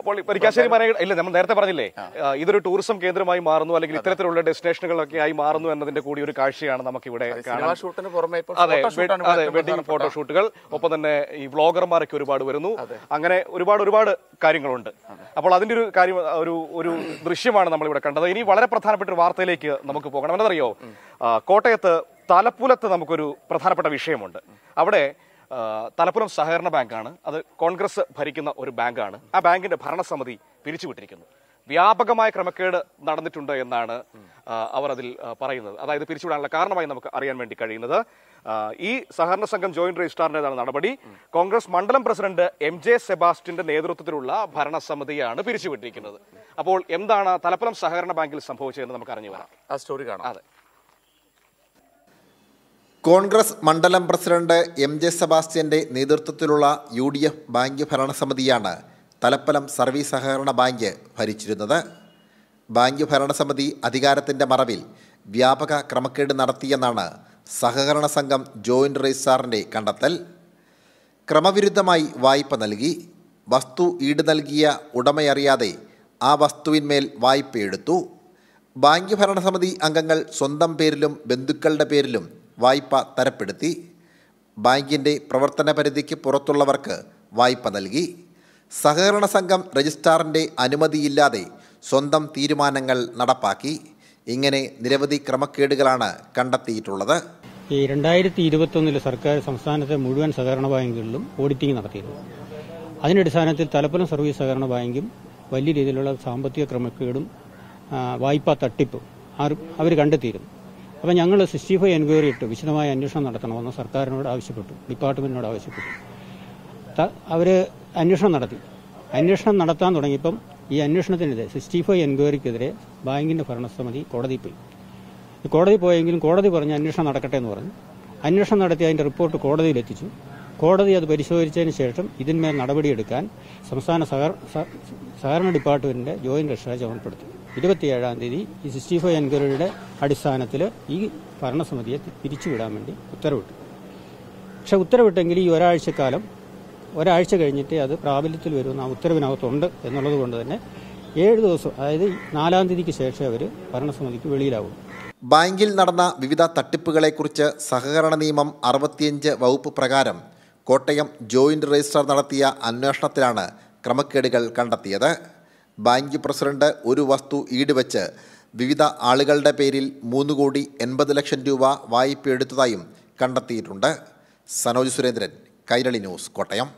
അപ്പോൾ പരിക്കാശ്ശേരി മനയുടെ ഇല്ല നമ്മൾ നേരത്തെ പറഞ്ഞില്ലേ ഇതൊരു ടൂറിസം കേന്ദ്രമായി മാറുന്നു അല്ലെങ്കിൽ ഇത്തരത്തിലുള്ള ഡെസ്റ്റിനേഷനുകളൊക്കെ ആയി മാറുന്നു എന്നതിന്റെ കൂടി ഒരു കാഴ്ചയാണ് നമുക്ക് ഇവിടെ അതെ അതെ വെഡിങ് ഫോട്ടോഷൂട്ടുകൾ ഒപ്പം തന്നെ ഈ വ്ളോഗർമാരൊക്കെ ഒരുപാട് വരുന്നു അങ്ങനെ ഒരുപാട് ഒരുപാട് കാര്യങ്ങളുണ്ട് അപ്പോൾ അതിന്റെ ഒരു കാര്യം ഒരു ഒരു ദൃശ്യമാണ് നമ്മൾ ഇവിടെ കണ്ടത് ഇനി വളരെ പ്രധാനപ്പെട്ട ഒരു വാർത്തയിലേക്ക് നമുക്ക് പോകണം എന്നറിയോ കോട്ടയത്ത് തലപ്പുലത്ത് നമുക്കൊരു പ്രധാനപ്പെട്ട വിഷയമുണ്ട് അവിടെ തലപ്പുറം സഹകരണ ബാങ്കാണ് അത് കോൺഗ്രസ് ഭരിക്കുന്ന ഒരു ബാങ്കാണ് ആ ബാങ്കിന്റെ ഭരണസമിതി പിരിച്ചുവിട്ടിരിക്കുന്നു വ്യാപകമായ ക്രമക്കേട് നടന്നിട്ടുണ്ട് എന്നാണ് അവർ അതിൽ പറയുന്നത് അതായത് പിരിച്ചുവിടാനുള്ള കാരണമായി നമുക്ക് അറിയാൻ വേണ്ടി കഴിയുന്നത് ഈ സഹകരണ സംഘം ജോയിന്റ് രജിസ്ട്രാറിൻ്റെതാണ് നടപടി കോൺഗ്രസ് മണ്ഡലം പ്രസിഡന്റ് എം ജെ സെബാസ്റ്റിന്റെ നേതൃത്വത്തിലുള്ള ഭരണസമിതിയാണ് പിരിച്ചുവിട്ടിരിക്കുന്നത് അപ്പോൾ എന്താണ് തലപ്പുറം സഹകരണ ബാങ്കിൽ സംഭവിച്ചതെന്ന് നമുക്ക് അറിഞ്ഞു വരാം ആ സ്റ്റോറി കാണാം അതെ കോൺഗ്രസ് മണ്ഡലം പ്രസിഡന്റ് എം ജെ സെബാസ്റ്റ്യന്റെ നേതൃത്വത്തിലുള്ള യു ഡി എഫ് ബാങ്ക് ഭരണസമിതിയാണ് തലപ്പലം സർവീസ് സഹകരണ ബാങ്ക് ഭരിച്ചിരുന്നത് ബാങ്ക് ഭരണസമിതി അധികാരത്തിൻ്റെ മറവിൽ വ്യാപക ക്രമക്കേട് നടത്തിയെന്നാണ് സഹകരണ സംഘം ജോയിൻ്റ് രജിസ്ട്രാറിൻ്റെ കണ്ടെത്തൽ ക്രമവിരുദ്ധമായി വായ്പ നൽകി വസ്തു ഈട് നൽകിയ ഉടമയറിയാതെ ആ വസ്തുവിന്മേൽ വായ്പയെടുത്തു ബാങ്ക് ഭരണസമിതി അംഗങ്ങൾ സ്വന്തം പേരിലും ബന്ധുക്കളുടെ പേരിലും വായ്പ തരപ്പെടുത്തി ബാങ്കിൻ്റെ പ്രവർത്തന പരിധിക്ക് പുറത്തുള്ളവർക്ക് വായ്പ നൽകി സഹകരണ സംഘം രജിസ്ട്രാറിൻ്റെ അനുമതിയില്ലാതെ സ്വന്തം തീരുമാനങ്ങൾ നടപ്പാക്കി ഇങ്ങനെ നിരവധി ക്രമക്കേടുകളാണ് കണ്ടെത്തിയിട്ടുള്ളത് ഈ രണ്ടായിരത്തി ഇരുപത്തൊന്നിൽ സർക്കാർ സംസ്ഥാനത്തെ മുഴുവൻ സഹകരണ ബാങ്കുകളിലും ഓഡിറ്റിംഗ് നടത്തിയിരുന്നു അതിൻ്റെ അടിസ്ഥാനത്തിൽ തലപ്പലം സർവീസ് സഹകരണ ബാങ്കും വലിയ രീതിയിലുള്ള സാമ്പത്തിക ക്രമക്കേടും വായ്പാ തട്ടിപ്പും അവർ കണ്ടെത്തിയിരുന്നു അപ്പോൾ ഞങ്ങൾ സിക്സ്റ്റി ഫൈവ് എൻക്വയറി ഇട്ട് വിശദമായ അന്വേഷണം നടത്തണമെന്ന് സർക്കാരിനോട് ആവശ്യപ്പെട്ടു ഡിപ്പാർട്ട്മെൻറ്റിനോട് ആവശ്യപ്പെട്ടു അവർ അന്വേഷണം നടത്തി അന്വേഷണം നടത്താൻ തുടങ്ങിയപ്പം ഈ അന്വേഷണത്തിനെതിരെ സിക്സ്റ്റി ഫൈവ് എൻക്വയറിക്കെതിരെ ബാങ്കിൻ്റെ ഭരണസമിതി കോടതി പോയി കോടതി പോയെങ്കിലും കോടതി പറഞ്ഞ് അന്വേഷണം നടക്കട്ടെ എന്ന് പറഞ്ഞു അന്വേഷണം നടത്തി അതിൻ്റെ റിപ്പോർട്ട് കോടതിയിൽ എത്തിച്ചു കോടതി അത് പരിശോധിച്ചതിന് ശേഷം ഇതിന്മേൽ നടപടിയെടുക്കാൻ സംസ്ഥാന സഹകരണ ഡിപ്പാർട്ട്മെന്റിന്റെ ജോയിന്റ് രക്ഷ ചുമതലപ്പെടുത്തി ഇരുപത്തിയേഴാം തീയതി ഈ സിക്സ്റ്റി ഫൈവ് എൻക്വയറിയുടെ അടിസ്ഥാനത്തിൽ ഈ ഭരണസമിതിയെ പിരിച്ചുവിടാൻ വേണ്ടി ഉത്തരവിട്ടു പക്ഷെ ഉത്തരവിട്ടെങ്കിൽ ഈ ഒരാഴ്ചക്കാലം ഒരാഴ്ച കഴിഞ്ഞിട്ട് അത് പ്രാബല്യത്തിൽ വരുന്ന ആ ഉത്തരവിനകത്തുണ്ട് എന്നുള്ളത് കൊണ്ട് തന്നെ ഏഴ് ദിവസം അതായത് നാലാം തീയതിക്ക് ശേഷം അവർ ഭരണസമിതിക്ക് വെളിയിലാവും ബാങ്കിൽ നടന്ന വിവിധ തട്ടിപ്പുകളെക്കുറിച്ച് സഹകരണ നിയമം അറുപത്തിയഞ്ച് വകുപ്പ് പ്രകാരം കോട്ടയം ജോയിന്റ് രജിസ്ട്രാർ നടത്തിയ അന്വേഷണത്തിലാണ് ക്രമക്കേടുകൾ കണ്ടെത്തിയത് ബാങ്ക് പ്രസിഡന്റ് ഒരു വസ്തു ഈടുവച്ച് വിവിധ ആളുകളുടെ പേരിൽ മൂന്ന് കോടി എൺപത് ലക്ഷം രൂപ വായ്പയെടുത്തതായും കണ്ടെത്തിയിട്ടുണ്ട് സനോജ് സുരേന്ദ്രൻ കൈരളി ന്യൂസ് കോട്ടയം